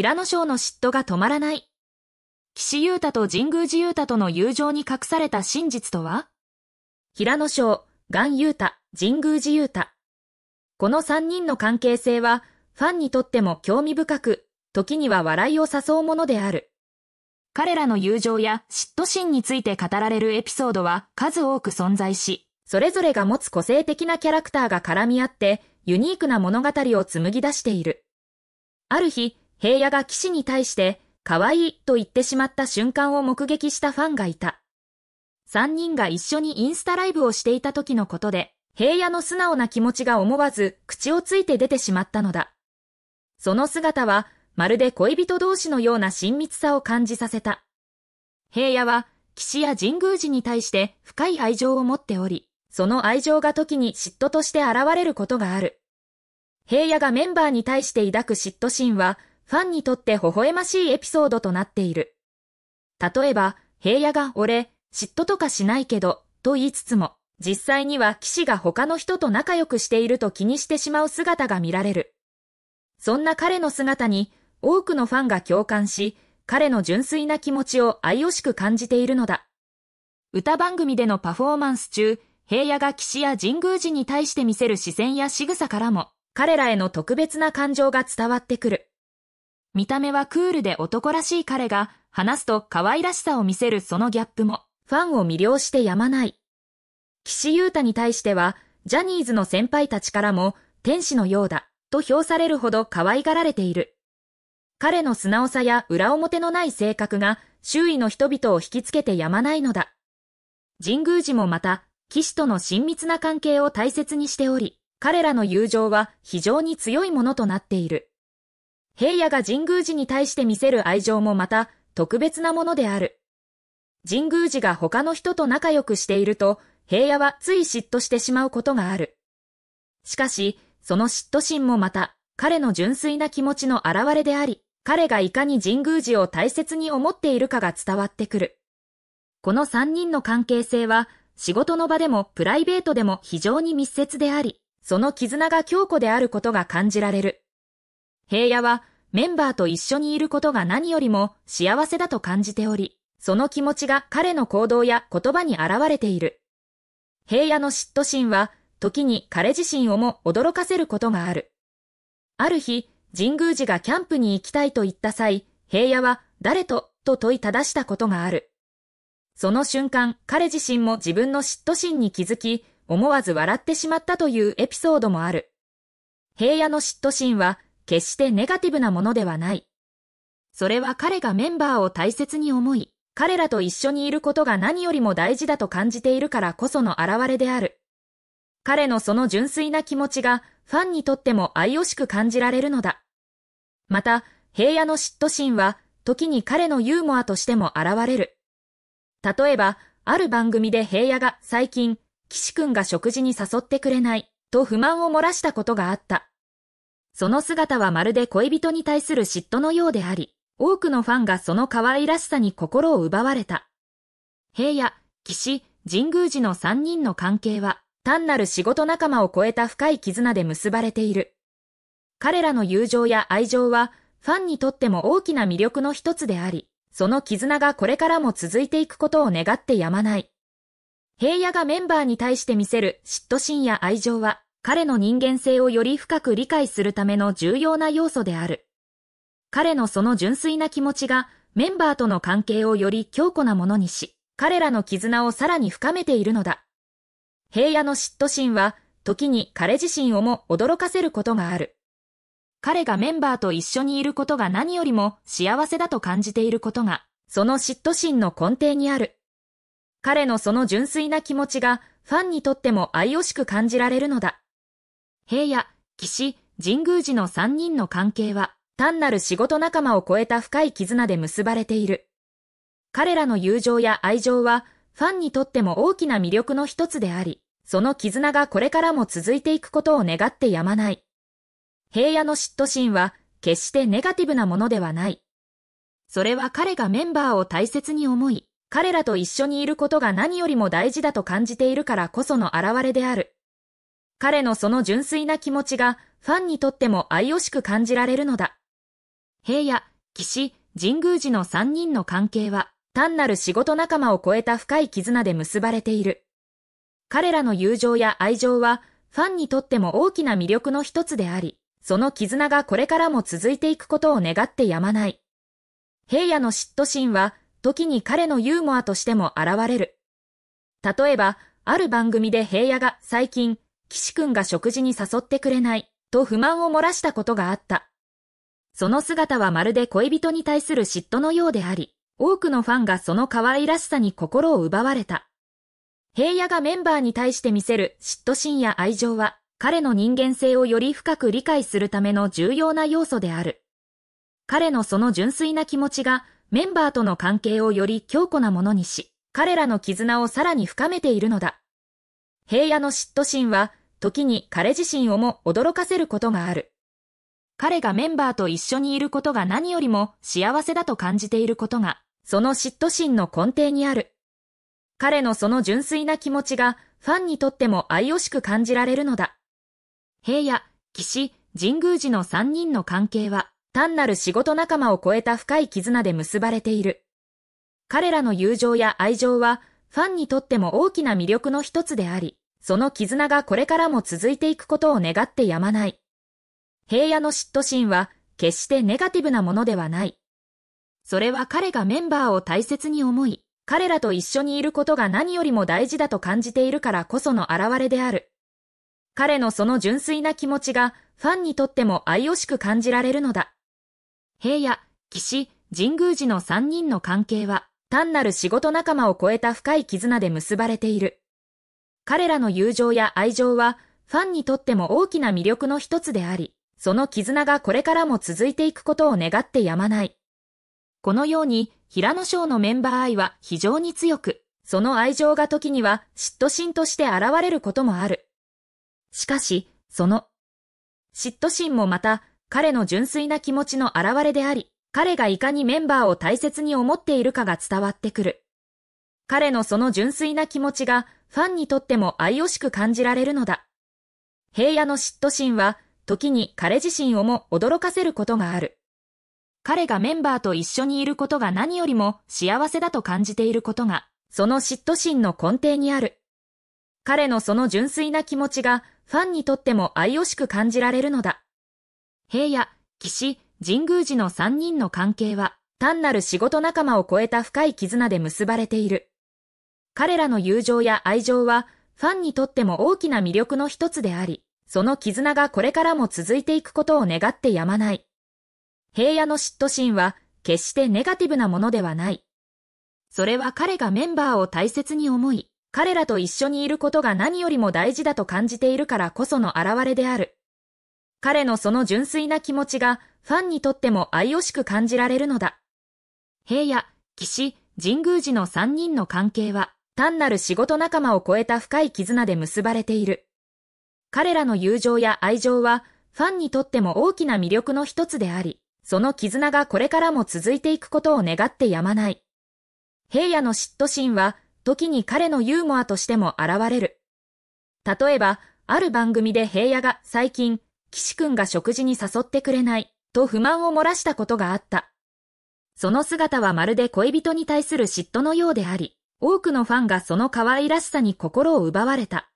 平野翔の嫉妬が止まらない。岸優太と神宮寺優太との友情に隠された真実とは平野翔、岩優太、神宮寺優太。この3人の関係性は、ファンにとっても興味深く、時には笑いを誘うものである。彼らの友情や嫉妬心について語られるエピソードは数多く存在し、それぞれが持つ個性的なキャラクターが絡み合って、ユニークな物語を紡ぎ出している。ある日、平野が騎士に対して、可愛いと言ってしまった瞬間を目撃したファンがいた。三人が一緒にインスタライブをしていた時のことで、平野の素直な気持ちが思わず口をついて出てしまったのだ。その姿は、まるで恋人同士のような親密さを感じさせた。平野は、騎士や神宮寺に対して深い愛情を持っており、その愛情が時に嫉妬として現れることがある。平野がメンバーに対して抱く嫉妬心は、ファンにとって微笑ましいエピソードとなっている。例えば、平野が俺、嫉妬とかしないけど、と言いつつも、実際には騎士が他の人と仲良くしていると気にしてしまう姿が見られる。そんな彼の姿に多くのファンが共感し、彼の純粋な気持ちを愛おしく感じているのだ。歌番組でのパフォーマンス中、平野が騎士や神宮寺に対して見せる視線や仕草からも、彼らへの特別な感情が伝わってくる。見た目はクールで男らしい彼が話すと可愛らしさを見せるそのギャップもファンを魅了してやまない。岸優太に対してはジャニーズの先輩たちからも天使のようだと評されるほど可愛がられている。彼の素直さや裏表のない性格が周囲の人々を引きつけてやまないのだ。神宮寺もまた、騎との親密な関係を大切にしており、彼らの友情は非常に強いものとなっている。平野が神宮寺に対して見せる愛情もまた特別なものである。神宮寺が他の人と仲良くしていると、平野はつい嫉妬してしまうことがある。しかし、その嫉妬心もまた、彼の純粋な気持ちの表れであり、彼がいかに神宮寺を大切に思っているかが伝わってくる。この三人の関係性は、仕事の場でもプライベートでも非常に密接であり、その絆が強固であることが感じられる。平野はメンバーと一緒にいることが何よりも幸せだと感じており、その気持ちが彼の行動や言葉に現れている。平野の嫉妬心は、時に彼自身をも驚かせることがある。ある日、神宮寺がキャンプに行きたいと言った際、平野は誰とと問いただしたことがある。その瞬間、彼自身も自分の嫉妬心に気づき、思わず笑ってしまったというエピソードもある。平野の嫉妬心は、決してネガティブなものではない。それは彼がメンバーを大切に思い、彼らと一緒にいることが何よりも大事だと感じているからこその表れである。彼のその純粋な気持ちがファンにとっても愛おしく感じられるのだ。また、平野の嫉妬心は時に彼のユーモアとしても現れる。例えば、ある番組で平野が最近、岸くんが食事に誘ってくれないと不満を漏らしたことがあった。その姿はまるで恋人に対する嫉妬のようであり、多くのファンがその可愛らしさに心を奪われた。平野、岸、神宮寺の3人の関係は、単なる仕事仲間を超えた深い絆で結ばれている。彼らの友情や愛情は、ファンにとっても大きな魅力の一つであり、その絆がこれからも続いていくことを願ってやまない。平野がメンバーに対して見せる嫉妬心や愛情は、彼の人間性をより深く理解するための重要な要素である。彼のその純粋な気持ちが、メンバーとの関係をより強固なものにし、彼らの絆をさらに深めているのだ。平野の嫉妬心は、時に彼自身をも驚かせることがある。彼がメンバーと一緒にいることが何よりも幸せだと感じていることが、その嫉妬心の根底にある。彼のその純粋な気持ちが、ファンにとっても愛おしく感じられるのだ。平野、岸、神宮寺の三人の関係は、単なる仕事仲間を超えた深い絆で結ばれている。彼らの友情や愛情は、ファンにとっても大きな魅力の一つであり、その絆がこれからも続いていくことを願ってやまない。平野の嫉妬心は、決してネガティブなものではない。それは彼がメンバーを大切に思い、彼らと一緒にいることが何よりも大事だと感じているからこその現れである。彼のその純粋な気持ちがファンにとっても愛惜しく感じられるのだ。平野、岸、神宮寺の三人の関係は単なる仕事仲間を超えた深い絆で結ばれている。彼らの友情や愛情はファンにとっても大きな魅力の一つであり、その絆がこれからも続いていくことを願ってやまない。平野の嫉妬心は時に彼のユーモアとしても現れる。例えば、ある番組で平野が最近岸くんが食事に誘ってくれない、と不満を漏らしたことがあった。その姿はまるで恋人に対する嫉妬のようであり、多くのファンがその可愛らしさに心を奪われた。平野がメンバーに対して見せる嫉妬心や愛情は、彼の人間性をより深く理解するための重要な要素である。彼のその純粋な気持ちが、メンバーとの関係をより強固なものにし、彼らの絆をさらに深めているのだ。平野の嫉妬心は、時に彼自身をも驚かせることがある。彼がメンバーと一緒にいることが何よりも幸せだと感じていることが、その嫉妬心の根底にある。彼のその純粋な気持ちが、ファンにとっても愛惜しく感じられるのだ。平野、岸、神宮寺の三人の関係は、単なる仕事仲間を超えた深い絆で結ばれている。彼らの友情や愛情は、ファンにとっても大きな魅力の一つであり、その絆がこれからも続いていくことを願ってやまない。平野の嫉妬心は決してネガティブなものではない。それは彼がメンバーを大切に思い、彼らと一緒にいることが何よりも大事だと感じているからこその現れである。彼のその純粋な気持ちがファンにとっても愛おしく感じられるのだ。平野、岸、神宮寺の三人の関係は単なる仕事仲間を超えた深い絆で結ばれている。彼らの友情や愛情は、ファンにとっても大きな魅力の一つであり、その絆がこれからも続いていくことを願ってやまない。このように、平野賞のメンバー愛は非常に強く、その愛情が時には嫉妬心として現れることもある。しかし、その嫉妬心もまた彼の純粋な気持ちの表れであり、彼がいかにメンバーを大切に思っているかが伝わってくる。彼のその純粋な気持ちがファンにとっても愛おしく感じられるのだ。平野の嫉妬心は、時に彼自身をも驚かせることがある。彼がメンバーと一緒にいることが何よりも幸せだと感じていることが、その嫉妬心の根底にある。彼のその純粋な気持ちが、ファンにとっても愛おしく感じられるのだ。平野、岸、神宮寺の三人の関係は、単なる仕事仲間を超えた深い絆で結ばれている。彼らの友情や愛情は、ファンにとっても大きな魅力の一つであり、その絆がこれからも続いていくことを願ってやまない。平野の嫉妬心は、決してネガティブなものではない。それは彼がメンバーを大切に思い、彼らと一緒にいることが何よりも大事だと感じているからこその表れである。彼のその純粋な気持ちが、ファンにとっても愛おしく感じられるのだ。平野、岸、神宮寺の3人の関係は、単なる仕事仲間を超えた深い絆で結ばれている。彼らの友情や愛情は、ファンにとっても大きな魅力の一つであり、その絆がこれからも続いていくことを願ってやまない。平野の嫉妬心は、時に彼のユーモアとしても現れる。例えば、ある番組で平野が最近、岸くんが食事に誘ってくれない、と不満を漏らしたことがあった。その姿はまるで恋人に対する嫉妬のようであり、多くのファンがその可愛らしさに心を奪われた。